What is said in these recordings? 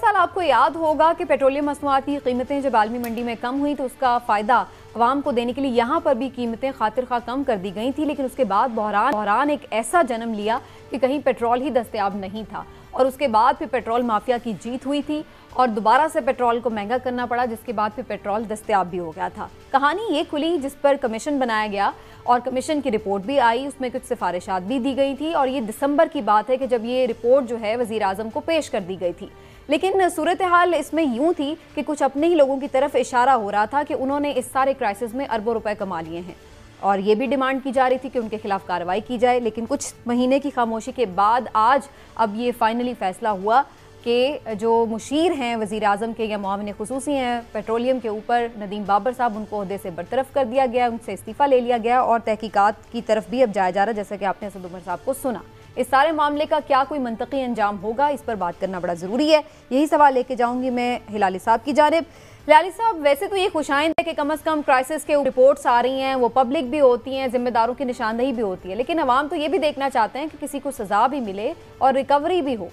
साल आपको याद होगा कि पेट्रोलियम मसनूआत की कीमतें जब आलमी मंडी में कम हुई तो उसका फ़ायदा आवाम को देने के लिए यहाँ पर भी कीमतें खातिर खा कम कर दी गई थी लेकिन उसके बाद बहरान बहरान एक ऐसा जन्म लिया कि कहीं पेट्रोल ही दस्तियाब नहीं था और उसके बाद फिर पेट्रोल माफिया की जीत हुई थी और दोबारा से पेट्रोल को महंगा करना पड़ा जिसके बाद फिर पेट्रोल दस्तियाब भी हो गया था कहानी ये खुली जिस पर कमीशन बनाया गया और कमीशन की रिपोर्ट भी आई उसमें कुछ सिफारिशात भी दी गई थी और ये दिसंबर की बात है कि जब ये रिपोर्ट जो है वजीर अजम को पेश कर दी गई थी लेकिन सूरत हाल इसमें यूं थी कि कुछ अपने ही लोगों की तरफ इशारा हो रहा था कि उन्होंने इस सारे क्राइसिस में अरबों रुपए कमा लिए हैं और ये भी डिमांड की जा रही थी कि उनके खिलाफ कार्रवाई की जाए लेकिन कुछ महीने की खामोशी के बाद आज अब ये फाइनली फैसला हुआ कि जो मुशीर हैं वज़ी अजम के या मामिन खसूसी हैं पेट्रोलियम के ऊपर नदीम बाबर साहब उनको अहदे से बरतरफ कर दिया गया उनसे इस्तीफ़ा ले लिया गया और तहकीकत की तरफ भी अब जाया जा रहा है जैसा कि आपने असद उमर साहब को सुना इस सारे मामले का क्या कोई मनतकी अंजाम होगा इस पर बात करना बड़ा ज़रूरी है यही सवाल लेके जाऊँगी मैं हिलाली साहब की जानब लाली साहब वैसे तो ये खुशाइंद है कि कम अज़ कम क्राइसिस के रिपोर्ट्स आ रही हैं वो पब्लिक भी होती हैं जिम्मेदारों की निशानदेही भी होती है लेकिन अवाम तो ये भी देखना चाहते हैं कि किसी को सज़ा भी मिले और रिकवरी भी हो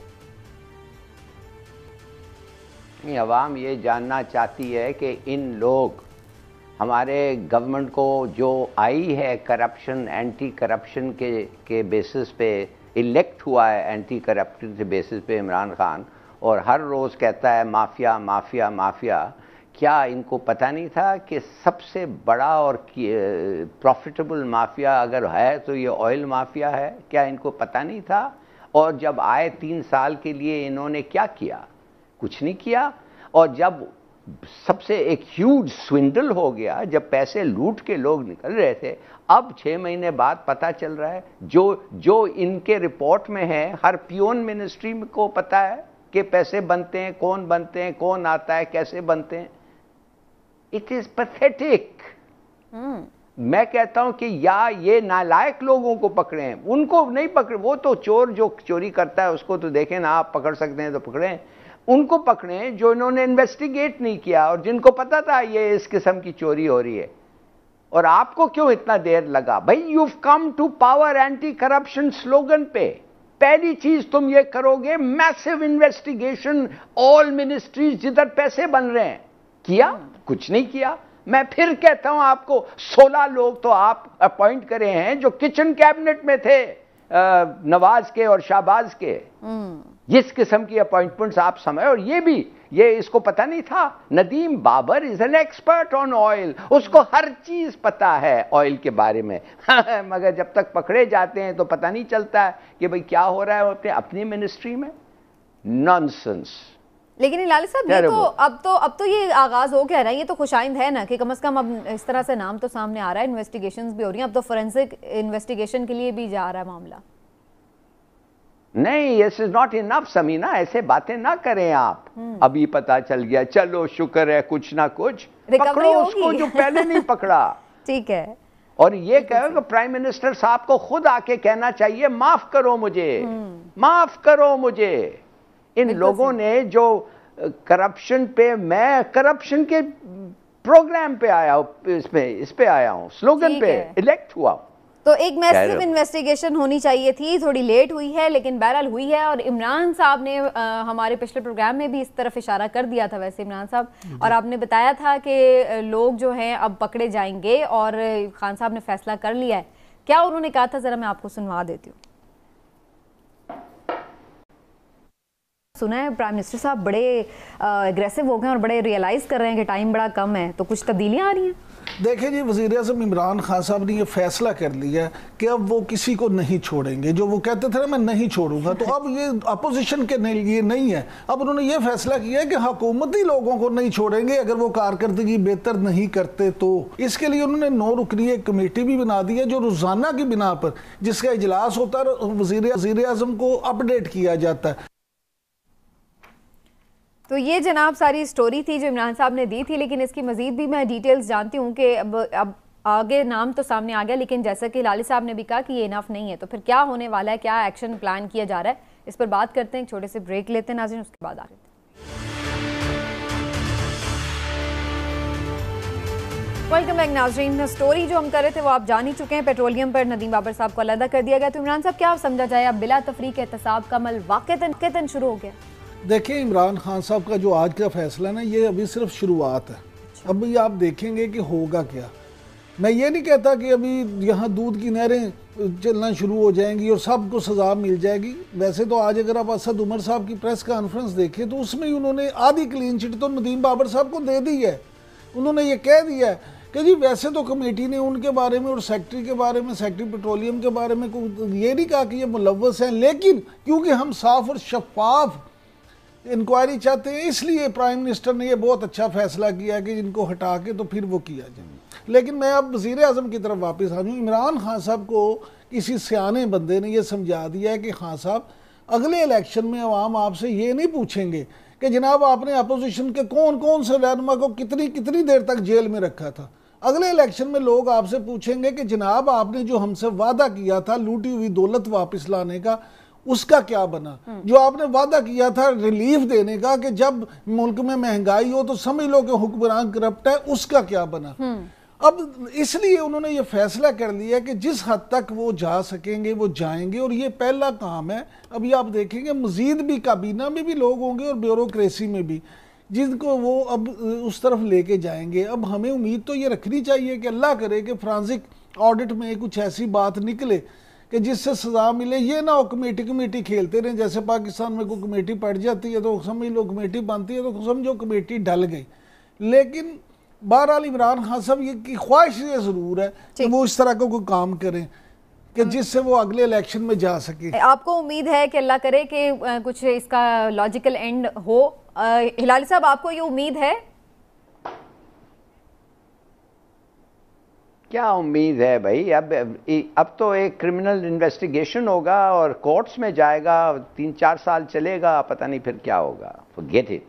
नहीं आवाम ये जानना चाहती है कि इन लोग हमारे गवर्नमेंट को जो आई है करप्शन एंटी करप्शन के के बेसिस पे इलेक्ट हुआ है एंटी करप्शन के बेसिस पे इमरान खान और हर रोज़ कहता है माफिया माफिया माफिया क्या इनको पता नहीं था कि सबसे बड़ा और प्रॉफिटेबल माफिया अगर है तो ये ऑयल माफिया है क्या इनको पता नहीं था और जब आए तीन साल के लिए इन्होंने क्या किया कुछ नहीं किया और जब सबसे एक ह्यूज स्विंडल हो गया जब पैसे लूट के लोग निकल रहे थे अब छः महीने बाद पता चल रहा है जो जो इनके रिपोर्ट में है हर पियोन मिनिस्ट्री को पता है कि पैसे बनते हैं कौन बनते हैं कौन आता है कैसे बनते हैं इट इज पथेटिक मैं कहता हूं कि या ये नालायक लोगों को पकड़े हैं उनको नहीं पकड़े वो तो चोर जो चोरी करता है उसको तो देखें ना आप पकड़ सकते हैं तो पकड़ें उनको पकड़ें जो इन्होंने इन्वेस्टिगेट नहीं किया और जिनको पता था ये इस किस्म की चोरी हो रही है और आपको क्यों इतना देर लगा भाई you come to power anti corruption slogan पे पहली चीज तुम ये करोगे मैसिव इन्वेस्टिगेशन ऑल मिनिस्ट्रीज जिधर पैसे बन रहे हैं किया hmm. कुछ नहीं किया मैं फिर कहता हूं आपको 16 लोग तो आप अपॉइंट करे हैं जो किचन कैबिनेट में थे नवाज के और शाहबाज के हम्म। जिस किस्म की अपॉइंटमेंट्स आप समय और ये भी ये इसको पता नहीं था Nadeem Babar is an expert on oil उसको हर चीज पता है ऑयल के बारे में मगर जब तक पकड़े जाते हैं तो पता नहीं चलता है कि भाई क्या हो रहा है अपने अपनी मिनिस्ट्री में नॉनसेंस लेकिन लाल साहब ये तो अब तो अब तो ये आगाज हो गया है ये तो खुशाइंद है ना कि कम से कम अब इस तरह से नाम तो सामने आ रहा है इन्वेस्टिगेशंस भी हो रही हैं अब तो फोरेंसिक इन्वेस्टिगेशन के लिए भी जा रहा है मामला नहीं इस इज नॉट इनफ समीना ऐसे बातें ना करें आप हम्म। अभी पता चल गया चलो शुक्र है कुछ ना कुछ पकड़ो उसको जो पहले नहीं पकड़ा ठीक है और ये कहो कि प्राइम मिनिस्टर साहब को खुद आके कहना चाहिए माफ करो मुझे हम्म। माफ करो मुझे इन लोगों ने जो करप्शन पे मैं करप्शन के प्रोग्राम पे आया हूँ इसमें इस पे आया हूँ स्लोगन पे इलेक्ट हुआ तो एक मैसिव इन्वेस्टिगेशन होनी चाहिए थी थोड़ी लेट हुई है लेकिन बहरहाल हुई है और इमरान साहब ने आ, हमारे पिछले प्रोग्राम में भी इस तरफ इशारा कर दिया था वैसे इमरान साहब और आपने बताया था कि लोग जो हैं अब पकड़े जाएंगे और खान साहब ने फैसला कर लिया है क्या उन्होंने कहा था ज़रा मैं आपको सुनवा देती हूँ सुना है प्राइम मिनिस्टर साहब बड़े एग्रेसिव हो गए और बड़े रियलाइज़ कर रहे हैं कि टाइम बड़ा कम है तो कुछ तब्दीलियाँ आ रही हैं देखिए जी वजीर अजम इमरान खान साहब ने ये फैसला कर लिया है कि अब वो किसी को नहीं छोड़ेंगे जो वो कहते थे ना मैं नहीं छोड़ूंगा तो अब ये अपोजिशन के लिए नहीं है अब उन्होंने ये फैसला किया है कि हकूमती लोगों को नहीं छोड़ेंगे अगर वो कारकर्दगी बेहतर नहीं करते तो इसके लिए उन्होंने नौ रुकनी एक कमेटी भी बना दी है जो रोज़ाना की बिना पर जिसका इजलास होता है वजी वजी अजम को अपडेट किया जाता है तो ये जनाब सारी स्टोरी थी जो इमरान साहब ने दी थी लेकिन इसकी मज़ीद भी मैं डिटेल्स जानती हूँ कि अब अब आगे नाम तो सामने आ गया लेकिन जैसा कि लाली साहब ने भी कहा कि ये इनफ नहीं है तो फिर क्या होने वाला है क्या एक्शन प्लान किया जा रहा है इस पर बात करते हैं छोटे से ब्रेक लेते हैं नाजिन उसके बाद आ वेलकम बैक नाजरीन स्टोरी जो हम कर रहे थे वो आप जान ही चुके हैं पेट्रोलियम पर नदीम बाबर साहब को अलहदा कर दिया गया तो इमरान साहब क्या समझा जाए अब बिला तफरी एहतसाब का अमल वाक़ता शुरू हो गया देखिए इमरान खान साहब का जो आज का फैसला ना ये अभी सिर्फ शुरुआत है अच्छा। अभी आप देखेंगे कि होगा क्या मैं ये नहीं कहता कि अभी यहाँ दूध की नहरें चलना शुरू हो जाएंगी और सबको सज़ा मिल जाएगी वैसे तो आज अगर आप असद उमर साहब की प्रेस कॉन्फ्रेंस देखें तो उसमें ही उन्होंने आधी क्लीन चिट तो नदीम बाबर साहब को दे दी है उन्होंने ये कह दिया है कि जी वैसे तो कमेटी ने उनके बारे में और सेक्ट्री के बारे में सेक्ट्री पेट्रोलियम के बारे में ये नहीं कहा कि ये मुलवस हैं लेकिन क्योंकि हम साफ और शफाफ इंक्वायरी चाहते हैं इसलिए प्राइम मिनिस्टर ने यह बहुत अच्छा फैसला किया कि इनको हटा के तो फिर वो किया जाए लेकिन मैं अब वजीर अजम की तरफ वापस आ जाऊँ इमरान खान साहब को किसी सियाने बंदे ने यह समझा दिया है कि खान साहब अगले इलेक्शन में अवाम आपसे ये नहीं पूछेंगे कि जनाब आपने अपोजिशन के कौन कौन से रहनमा को कितनी कितनी देर तक जेल में रखा था अगले इलेक्शन में लोग आपसे पूछेंगे कि जनाब आपने जो हमसे वादा किया था लूटी हुई दौलत वापस लाने का उसका क्या बना जो आपने वादा किया था रिलीफ देने का कि जब मुल्क में महंगाई हो तो समझ लो कि हुक्मरान करप्ट है उसका क्या बना अब इसलिए उन्होंने ये फैसला कर लिया कि जिस हद तक वो जा सकेंगे वो जाएंगे और ये पहला काम है अभी आप देखेंगे मजीद भी काबीना में भी लोग होंगे और ब्यूरोक्रेसी में भी जिनको वो अब उस तरफ लेके जाएंगे अब हमें उम्मीद तो ये रखनी चाहिए कि अल्लाह करे कि फ्रांसिक ऑडिट में कुछ ऐसी बात निकले कि जिससे सजा मिले ये ना हो कमेटी कमेटी खेलते रहे जैसे पाकिस्तान में कोई कमेटी पड़ जाती है तो समझ लो कमेटी बनती है तो समझो कमेटी ढल गई लेकिन बहरहाल इमरान खान साहब ये की ख्वाहिश ये ज़रूर है कि वो इस तरह का को कोई काम करें कि हम्म। जिससे वो अगले इलेक्शन में जा सके आपको उम्मीद है कि अल्लाह करे कि कुछ इसका लॉजिकल एंड हो हिलाली साहब आपको ये उम्मीद है क्या उम्मीद है भाई अब अब तो एक क्रिमिनल इन्वेस्टिगेशन होगा और कोर्ट्स में जाएगा तीन चार साल चलेगा पता नहीं फिर क्या होगा गेट इट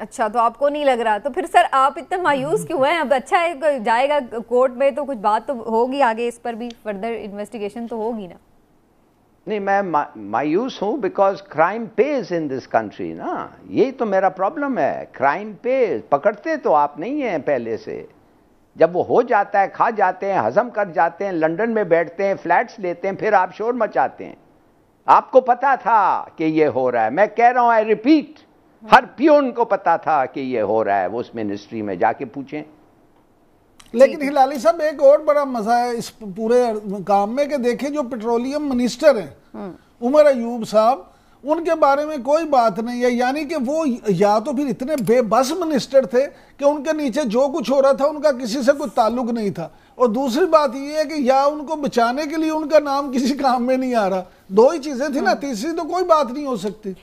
अच्छा तो आपको नहीं लग रहा तो फिर सर आप इतने मायूस क्यों हैं अब अच्छा है जाएगा कोर्ट में तो कुछ बात तो होगी आगे इस पर भी फर्दर इन्वेस्टिगेशन तो होगी ना नहीं मैं मायूस हूँ because crime pays in this country ना यही तो मेरा प्रॉब्लम है क्राइम पेज पकड़ते तो आप नहीं हैं पहले से जब वो हो जाता है खा जाते हैं हजम कर जाते हैं लंदन में बैठते हैं फ्लैट्स लेते हैं फिर आप शोर मचाते हैं आपको पता था कि ये हो रहा है मैं कह रहा हूं आई रिपीट हर पियोन को पता था कि ये हो रहा है वो उस मिनिस्ट्री में जाके पूछें लेकिन हिलाली साहब एक और बड़ा मजा है इस पूरे काम में कि देखें जो पेट्रोलियम मिनिस्टर हैं हम्म। उमर अयूब साहब उनके बारे में कोई बात नहीं है यानी कि वो या तो फिर इतने बेबस मिनिस्टर थे कि उनके नीचे जो कुछ हो रहा था उनका किसी से कोई ताल्लुक नहीं था और दूसरी बात ये है कि या उनको बचाने के लिए उनका नाम किसी काम में नहीं आ रहा दो ही चीज़ें थी ना तीसरी तो कोई बात नहीं हो सकती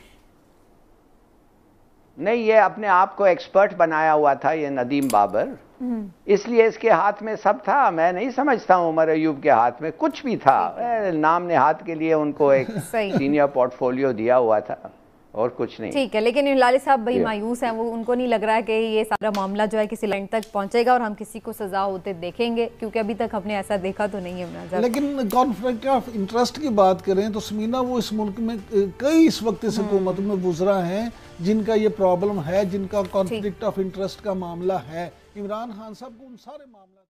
नहीं ये अपने आप को एक्सपर्ट बनाया हुआ था ये नदीम बाबर हम्म। इसलिए इसके हाथ में सब था मैं नहीं समझता हूँ उमर अयूब के हाथ में कुछ भी था नाम ने हाथ के लिए उनको एक सीनियर पोर्टफोलियो दिया हुआ था और कुछ नहीं ठीक है लेकिन लाले साहब भाई मायूस हैं वो उनको नहीं लग रहा है कि ये सारा मामला जो है किसी लाइन तक पहुंचेगा और हम किसी को सजा होते देखेंगे क्योंकि अभी तक हमने ऐसा देखा तो नहीं है लेकिन कॉन्फ्लिक्ट ऑफ इंटरेस्ट की बात करें तो समीना वो इस मुल्क में कई इस वक्त इस हम्म। हुकूमत में गुजरा है जिनका ये प्रॉब्लम है जिनका कॉन्फ्लिक्ट ऑफ इंटरेस्ट का मामला है इमरान खान साहब को उन सारे मामला